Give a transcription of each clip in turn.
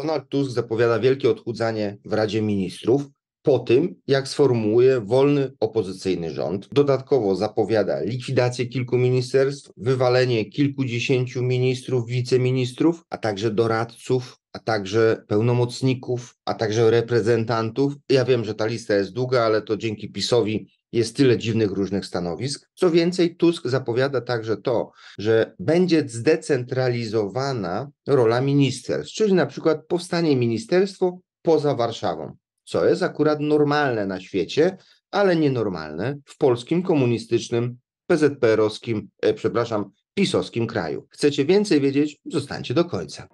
Donald Tusk zapowiada wielkie odchudzanie w Radzie Ministrów po tym, jak sformułuje wolny opozycyjny rząd. Dodatkowo zapowiada likwidację kilku ministerstw, wywalenie kilkudziesięciu ministrów, wiceministrów, a także doradców, a także pełnomocników, a także reprezentantów. Ja wiem, że ta lista jest długa, ale to dzięki PiSowi jest tyle dziwnych różnych stanowisk. Co więcej, Tusk zapowiada także to, że będzie zdecentralizowana rola ministerstw, czyli na przykład powstanie ministerstwo poza Warszawą, co jest akurat normalne na świecie, ale nienormalne w polskim komunistycznym PZPR-owskim, e, przepraszam, pisowskim kraju. Chcecie więcej wiedzieć? Zostańcie do końca.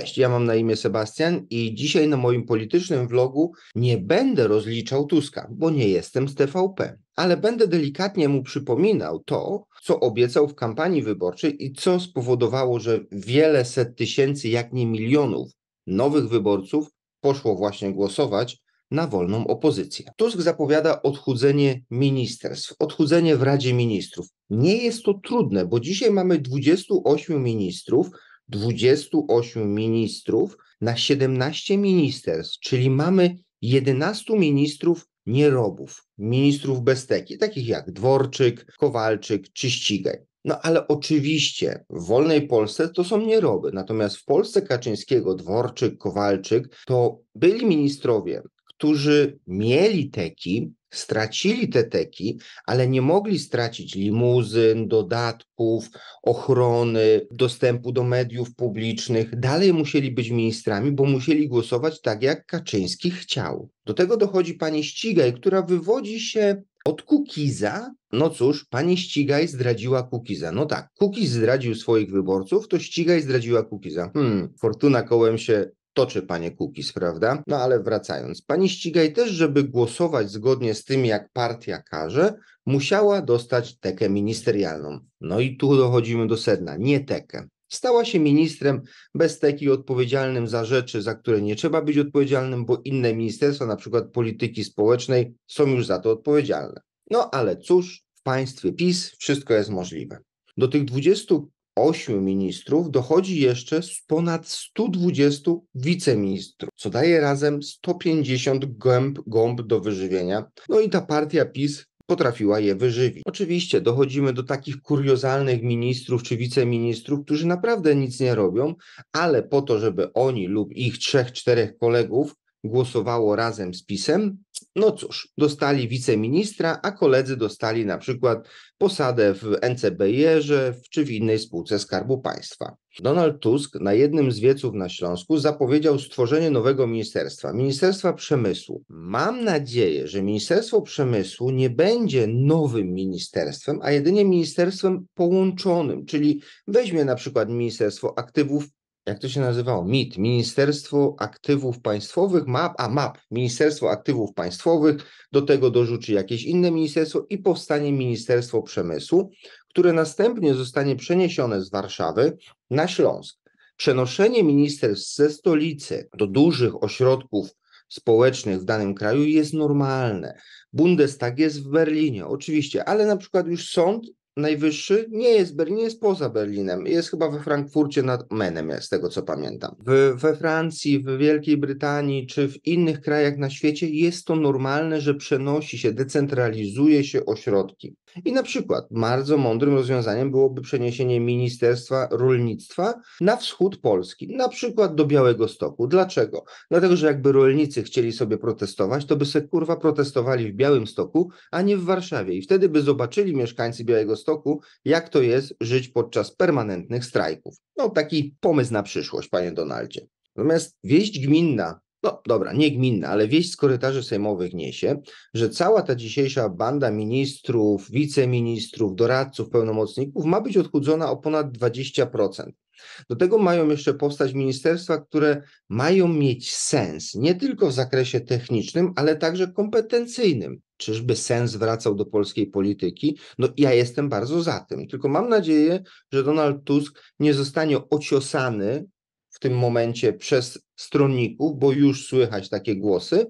Cześć, ja mam na imię Sebastian i dzisiaj na moim politycznym vlogu nie będę rozliczał Tuska, bo nie jestem z TVP, ale będę delikatnie mu przypominał to, co obiecał w kampanii wyborczej i co spowodowało, że wiele set tysięcy, jak nie milionów nowych wyborców poszło właśnie głosować na wolną opozycję. Tusk zapowiada odchudzenie ministerstw, odchudzenie w Radzie Ministrów. Nie jest to trudne, bo dzisiaj mamy 28 ministrów, 28 ministrów na 17 ministerstw, czyli mamy 11 ministrów nierobów, ministrów bezteki, takich jak Dworczyk, Kowalczyk czy Ścigaj. No ale oczywiście w wolnej Polsce to są nieroby, natomiast w Polsce Kaczyńskiego, Dworczyk, Kowalczyk to byli ministrowie, którzy mieli teki, stracili te teki, ale nie mogli stracić limuzyn, dodatków, ochrony, dostępu do mediów publicznych. Dalej musieli być ministrami, bo musieli głosować tak, jak Kaczyński chciał. Do tego dochodzi pani Ścigaj, która wywodzi się od Kukiza, no cóż, pani Ścigaj zdradziła Kukiza. No tak, Kukiz zdradził swoich wyborców, to Ścigaj zdradziła Kukiza. Hmm, fortuna kołem się toczy, panie Kukis, prawda? No ale wracając, pani Ścigaj też, żeby głosować zgodnie z tym, jak partia każe, musiała dostać tekę ministerialną. No i tu dochodzimy do sedna, nie tekę. Stała się ministrem bez teki odpowiedzialnym za rzeczy, za które nie trzeba być odpowiedzialnym, bo inne ministerstwa, na przykład polityki społecznej, są już za to odpowiedzialne. No ale cóż, w państwie PiS wszystko jest możliwe. Do tych 20 ośmiu ministrów dochodzi jeszcze z ponad 120 wiceministrów, co daje razem 150 gąb do wyżywienia. No i ta partia PiS potrafiła je wyżywić. Oczywiście dochodzimy do takich kuriozalnych ministrów czy wiceministrów, którzy naprawdę nic nie robią, ale po to, żeby oni lub ich trzech, czterech kolegów głosowało razem z PiSem, no cóż, dostali wiceministra, a koledzy dostali na przykład posadę w NCBR-ze czy w innej spółce Skarbu Państwa. Donald Tusk na jednym z wieców na Śląsku zapowiedział stworzenie nowego ministerstwa, Ministerstwa Przemysłu. Mam nadzieję, że Ministerstwo Przemysłu nie będzie nowym ministerstwem, a jedynie ministerstwem połączonym, czyli weźmie na przykład Ministerstwo Aktywów jak to się nazywało, MIT, Ministerstwo Aktywów Państwowych, MAP, a MAP, Ministerstwo Aktywów Państwowych, do tego dorzuci jakieś inne ministerstwo i powstanie Ministerstwo Przemysłu, które następnie zostanie przeniesione z Warszawy na Śląsk. Przenoszenie ministerstw ze stolicy do dużych ośrodków społecznych w danym kraju jest normalne. Bundestag jest w Berlinie, oczywiście, ale na przykład już sąd najwyższy nie jest Berlin, jest poza Berlinem. Jest chyba we Frankfurcie nad Menem, z tego co pamiętam. W, we Francji, w Wielkiej Brytanii czy w innych krajach na świecie jest to normalne, że przenosi się, decentralizuje się ośrodki. I na przykład bardzo mądrym rozwiązaniem byłoby przeniesienie Ministerstwa Rolnictwa na wschód Polski, na przykład do Białego Stoku. Dlaczego? Dlatego, że jakby rolnicy chcieli sobie protestować, to by se kurwa protestowali w Białym Stoku, a nie w Warszawie. I wtedy by zobaczyli mieszkańcy Białego Stoku, Białymstoku, jak to jest żyć podczas permanentnych strajków. No taki pomysł na przyszłość, panie Donaldzie. Natomiast wieść gminna no dobra, nie gminna, ale wieść z korytarzy sejmowych niesie, że cała ta dzisiejsza banda ministrów, wiceministrów, doradców, pełnomocników ma być odchudzona o ponad 20%. Do tego mają jeszcze powstać ministerstwa, które mają mieć sens nie tylko w zakresie technicznym, ale także kompetencyjnym. Czyżby sens wracał do polskiej polityki? No ja jestem bardzo za tym. Tylko mam nadzieję, że Donald Tusk nie zostanie ociosany w tym momencie przez stronników, bo już słychać takie głosy,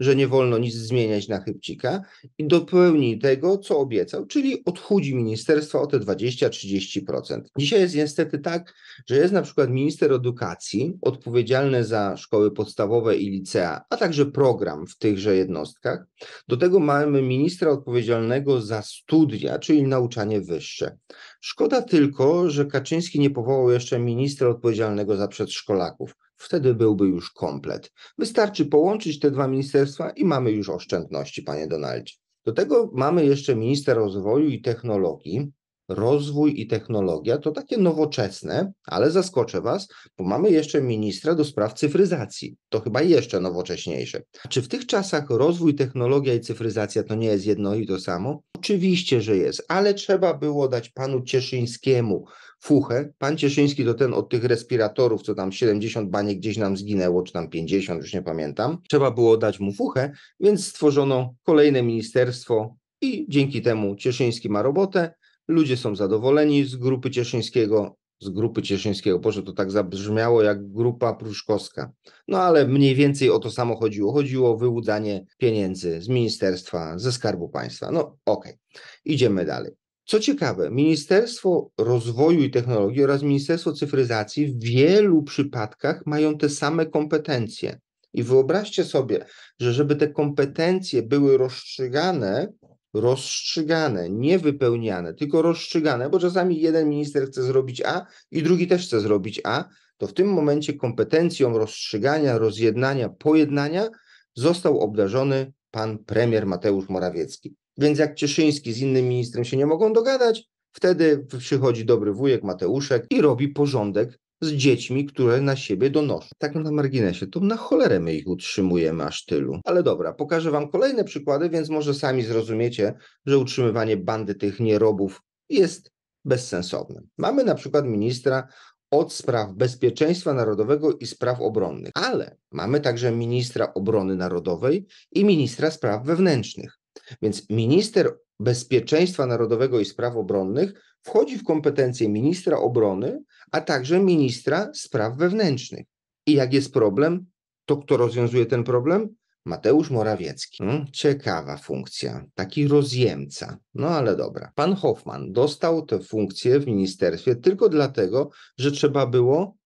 że nie wolno nic zmieniać na chybcika i dopełni tego, co obiecał, czyli odchudzi ministerstwo o te 20-30%. Dzisiaj jest niestety tak, że jest na przykład minister edukacji odpowiedzialny za szkoły podstawowe i licea, a także program w tychże jednostkach. Do tego mamy ministra odpowiedzialnego za studia, czyli nauczanie wyższe. Szkoda tylko, że Kaczyński nie powołał jeszcze ministra odpowiedzialnego za przedszkolaków wtedy byłby już komplet. Wystarczy połączyć te dwa ministerstwa i mamy już oszczędności, panie Donaldzie. Do tego mamy jeszcze minister rozwoju i technologii, rozwój i technologia to takie nowoczesne, ale zaskoczę Was, bo mamy jeszcze ministra do spraw cyfryzacji. To chyba jeszcze nowocześniejsze. Czy w tych czasach rozwój, technologia i cyfryzacja to nie jest jedno i to samo? Oczywiście, że jest, ale trzeba było dać panu Cieszyńskiemu fuchę. Pan Cieszyński to ten od tych respiratorów, co tam 70 baniek gdzieś nam zginęło, czy tam 50, już nie pamiętam. Trzeba było dać mu fuchę, więc stworzono kolejne ministerstwo i dzięki temu Cieszyński ma robotę, Ludzie są zadowoleni z grupy cieszyńskiego, z grupy cieszyńskiego. Boże, to tak zabrzmiało jak grupa pruszkowska. No ale mniej więcej o to samo chodziło. Chodziło o wyłudzanie pieniędzy z ministerstwa, ze skarbu państwa. No okej, okay. idziemy dalej. Co ciekawe, Ministerstwo Rozwoju i Technologii oraz Ministerstwo Cyfryzacji w wielu przypadkach mają te same kompetencje. I wyobraźcie sobie, że żeby te kompetencje były rozstrzygane rozstrzygane, nie wypełniane, tylko rozstrzygane, bo czasami jeden minister chce zrobić A i drugi też chce zrobić A, to w tym momencie kompetencją rozstrzygania, rozjednania, pojednania został obdarzony pan premier Mateusz Morawiecki. Więc jak Cieszyński z innym ministrem się nie mogą dogadać, wtedy przychodzi dobry wujek Mateuszek i robi porządek z dziećmi, które na siebie donoszą. Tak na marginesie, to na cholerę my ich utrzymujemy aż tylu. Ale dobra, pokażę wam kolejne przykłady, więc może sami zrozumiecie, że utrzymywanie bandy tych nierobów jest bezsensowne. Mamy na przykład ministra od spraw bezpieczeństwa narodowego i spraw obronnych, ale mamy także ministra obrony narodowej i ministra spraw wewnętrznych. Więc minister bezpieczeństwa narodowego i spraw obronnych wchodzi w kompetencje ministra obrony, a także ministra spraw wewnętrznych. I jak jest problem, to kto rozwiązuje ten problem? Mateusz Morawiecki. Hmm, ciekawa funkcja, taki rozjemca. No ale dobra. Pan Hoffman dostał tę funkcję w ministerstwie tylko dlatego, że trzeba było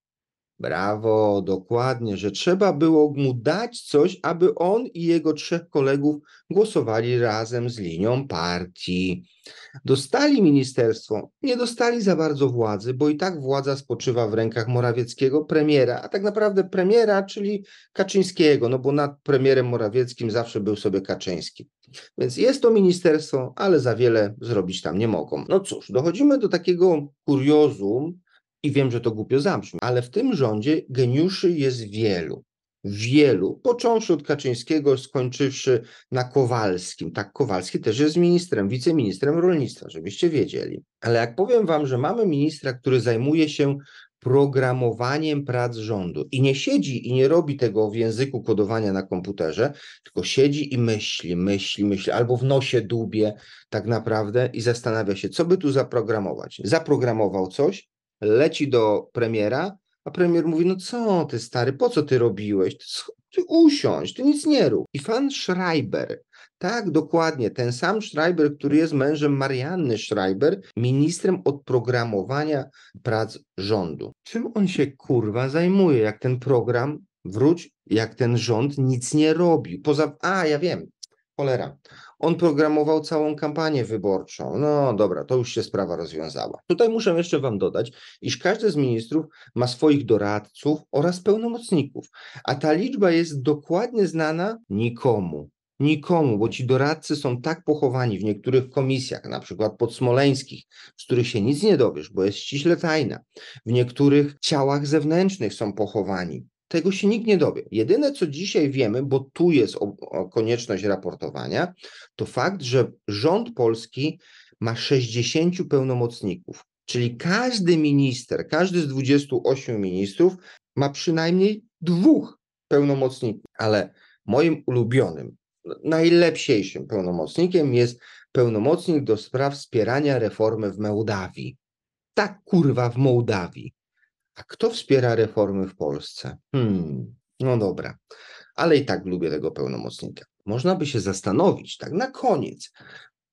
Brawo, dokładnie, że trzeba było mu dać coś, aby on i jego trzech kolegów głosowali razem z linią partii. Dostali ministerstwo, nie dostali za bardzo władzy, bo i tak władza spoczywa w rękach Morawieckiego premiera, a tak naprawdę premiera, czyli Kaczyńskiego, no bo nad premierem Morawieckim zawsze był sobie Kaczyński. Więc jest to ministerstwo, ale za wiele zrobić tam nie mogą. No cóż, dochodzimy do takiego kuriozum, i wiem, że to głupio zabrzmi, ale w tym rządzie geniuszy jest wielu. Wielu, począwszy od Kaczyńskiego, skończywszy na Kowalskim. Tak, Kowalski też jest ministrem, wiceministrem rolnictwa, żebyście wiedzieli. Ale jak powiem wam, że mamy ministra, który zajmuje się programowaniem prac rządu i nie siedzi i nie robi tego w języku kodowania na komputerze, tylko siedzi i myśli, myśli, myśli, albo w nosie dubie tak naprawdę i zastanawia się, co by tu zaprogramować. Zaprogramował coś, leci do premiera, a premier mówi, no co ty stary, po co ty robiłeś? Ty, usiądź, ty nic nie rób. I fan Schreiber, tak, dokładnie. Ten sam Schreiber, który jest mężem Marianny Schreiber, ministrem odprogramowania prac rządu. Czym on się kurwa zajmuje, jak ten program, wróć, jak ten rząd nic nie robi? Poza. A, ja wiem, Cholera. On programował całą kampanię wyborczą. No dobra, to już się sprawa rozwiązała. Tutaj muszę jeszcze Wam dodać, iż każdy z ministrów ma swoich doradców oraz pełnomocników, a ta liczba jest dokładnie znana nikomu. Nikomu, bo ci doradcy są tak pochowani w niektórych komisjach, na przykład podsmoleńskich, z których się nic nie dowiesz, bo jest ściśle tajna. W niektórych ciałach zewnętrznych są pochowani. Tego się nikt nie dowie. Jedyne, co dzisiaj wiemy, bo tu jest o, o konieczność raportowania, to fakt, że rząd polski ma 60 pełnomocników, czyli każdy minister, każdy z 28 ministrów ma przynajmniej dwóch pełnomocników. Ale moim ulubionym, najlepsiejszym pełnomocnikiem jest pełnomocnik do spraw wspierania reformy w Mołdawii. Tak kurwa w Mołdawii. A kto wspiera reformy w Polsce? Hmm, no dobra, ale i tak lubię tego pełnomocnika. Można by się zastanowić, tak na koniec,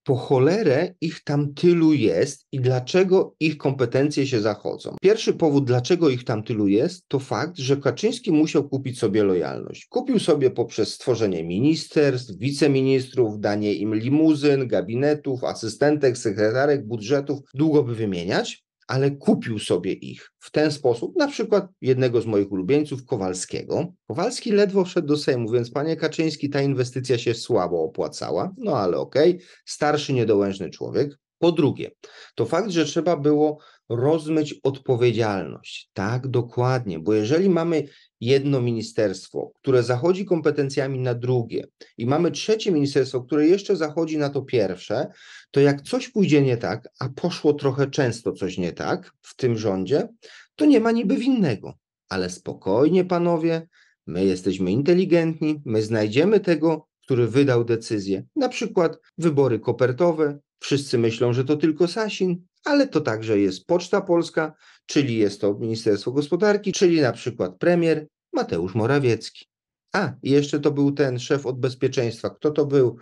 po cholerę ich tam tylu jest i dlaczego ich kompetencje się zachodzą. Pierwszy powód, dlaczego ich tam tylu jest, to fakt, że Kaczyński musiał kupić sobie lojalność. Kupił sobie poprzez stworzenie ministerstw, wiceministrów, danie im limuzyn, gabinetów, asystentek, sekretarek, budżetów, długo by wymieniać ale kupił sobie ich w ten sposób, na przykład jednego z moich ulubieńców, Kowalskiego. Kowalski ledwo wszedł do Sejmu, więc panie Kaczyński, ta inwestycja się słabo opłacała, no ale okej, okay. starszy, niedołężny człowiek. Po drugie, to fakt, że trzeba było rozmyć odpowiedzialność. Tak, dokładnie, bo jeżeli mamy jedno ministerstwo, które zachodzi kompetencjami na drugie i mamy trzecie ministerstwo, które jeszcze zachodzi na to pierwsze, to jak coś pójdzie nie tak, a poszło trochę często coś nie tak w tym rządzie, to nie ma niby winnego. Ale spokojnie, panowie, my jesteśmy inteligentni, my znajdziemy tego, który wydał decyzję. Na przykład wybory kopertowe, Wszyscy myślą, że to tylko Sasin, ale to także jest Poczta Polska, czyli jest to Ministerstwo Gospodarki, czyli na przykład premier Mateusz Morawiecki. A, i jeszcze to był ten szef od bezpieczeństwa. Kto to był?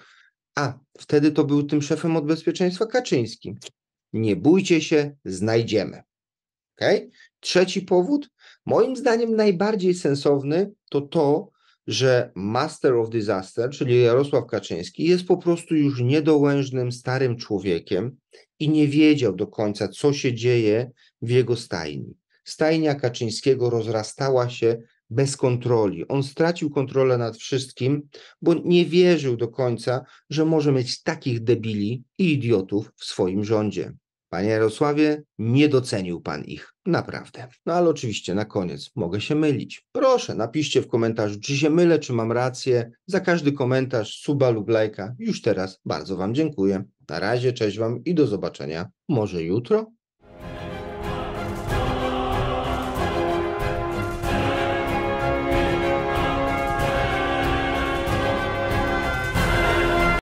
A, wtedy to był tym szefem od bezpieczeństwa Kaczyński. Nie bójcie się, znajdziemy. Okay? Trzeci powód, moim zdaniem najbardziej sensowny, to to, że Master of Disaster, czyli Jarosław Kaczyński, jest po prostu już niedołężnym starym człowiekiem i nie wiedział do końca, co się dzieje w jego stajni. Stajnia Kaczyńskiego rozrastała się bez kontroli. On stracił kontrolę nad wszystkim, bo nie wierzył do końca, że może mieć takich debili i idiotów w swoim rządzie. Panie Jarosławie, nie docenił Pan ich, naprawdę. No ale oczywiście, na koniec, mogę się mylić. Proszę, napiszcie w komentarzu, czy się mylę, czy mam rację. Za każdy komentarz, suba lub lajka. Już teraz bardzo Wam dziękuję. Na razie, cześć Wam i do zobaczenia. Może jutro?